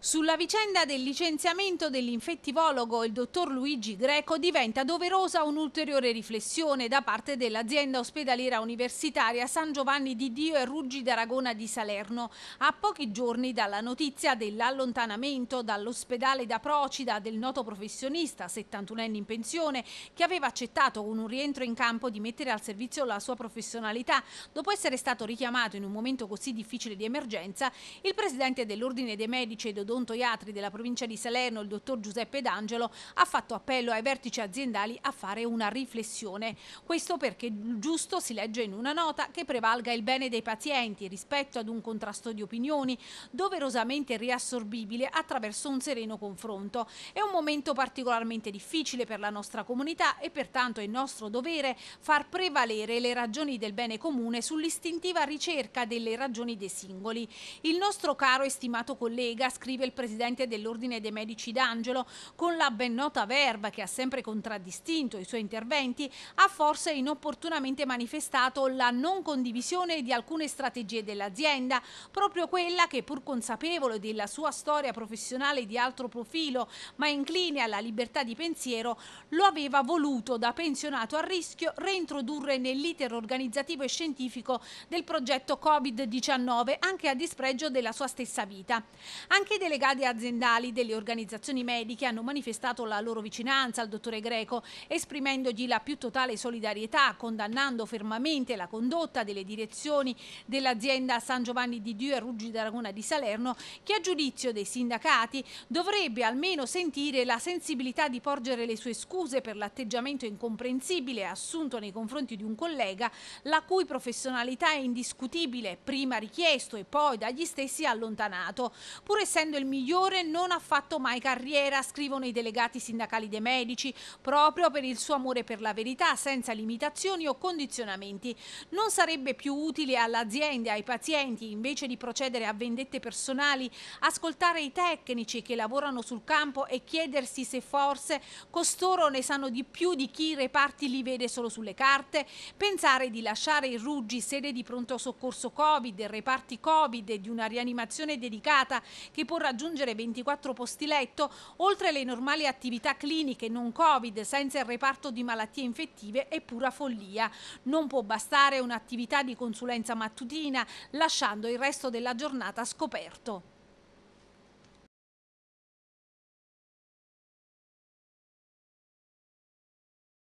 Sulla vicenda del licenziamento dell'infettivologo il dottor Luigi Greco diventa doverosa un'ulteriore riflessione da parte dell'azienda ospedaliera universitaria San Giovanni di Dio e Ruggi d'Aragona di Salerno, a pochi giorni dalla notizia dell'allontanamento dall'ospedale da Procida del noto professionista 71enne in pensione che aveva accettato con un rientro in campo di mettere al servizio la sua professionalità dopo essere stato richiamato in un momento così difficile di emergenza, il presidente dell'Ordine dei Medici ed odontoiatri della provincia di Salerno, il dottor Giuseppe D'Angelo, ha fatto appello ai vertici aziendali a fare una riflessione. Questo perché giusto si legge in una nota che prevalga il bene dei pazienti rispetto ad un contrasto di opinioni doverosamente riassorbibile attraverso un sereno confronto. È un momento particolarmente difficile per la nostra comunità e pertanto è nostro dovere far prevalere le ragioni del bene comune sull'istintiva ricerca delle ragioni dei singoli. Il nostro caro e stimato collega scrive scrive il presidente dell'Ordine dei Medici d'Angelo, con la ben nota verba che ha sempre contraddistinto i suoi interventi, ha forse inopportunamente manifestato la non condivisione di alcune strategie dell'azienda, proprio quella che pur consapevole della sua storia professionale di altro profilo, ma incline alla libertà di pensiero, lo aveva voluto da pensionato a rischio reintrodurre nell'iter organizzativo e scientifico del progetto Covid-19, anche a dispregio della sua stessa vita. Anche delegati aziendali delle organizzazioni mediche hanno manifestato la loro vicinanza al dottore Greco, esprimendogli la più totale solidarietà, condannando fermamente la condotta delle direzioni dell'azienda San Giovanni di Dio e Ruggi d'Aragona di Salerno, che a giudizio dei sindacati dovrebbe almeno sentire la sensibilità di porgere le sue scuse per l'atteggiamento incomprensibile assunto nei confronti di un collega, la cui professionalità è indiscutibile, prima richiesto e poi dagli stessi allontanato, pur essendo il migliore non ha fatto mai carriera, scrivono i delegati sindacali dei medici, proprio per il suo amore per la verità, senza limitazioni o condizionamenti. Non sarebbe più utile all'azienda, ai pazienti, invece di procedere a vendette personali, ascoltare i tecnici che lavorano sul campo e chiedersi se forse costoro ne sanno di più di chi i reparti li vede solo sulle carte, pensare di lasciare il Ruggi sede di pronto soccorso Covid, reparti Covid e di una rianimazione dedicata che porrà raggiungere 24 posti letto, oltre le normali attività cliniche non Covid, senza il reparto di malattie infettive, è pura follia. Non può bastare un'attività di consulenza mattutina, lasciando il resto della giornata scoperto.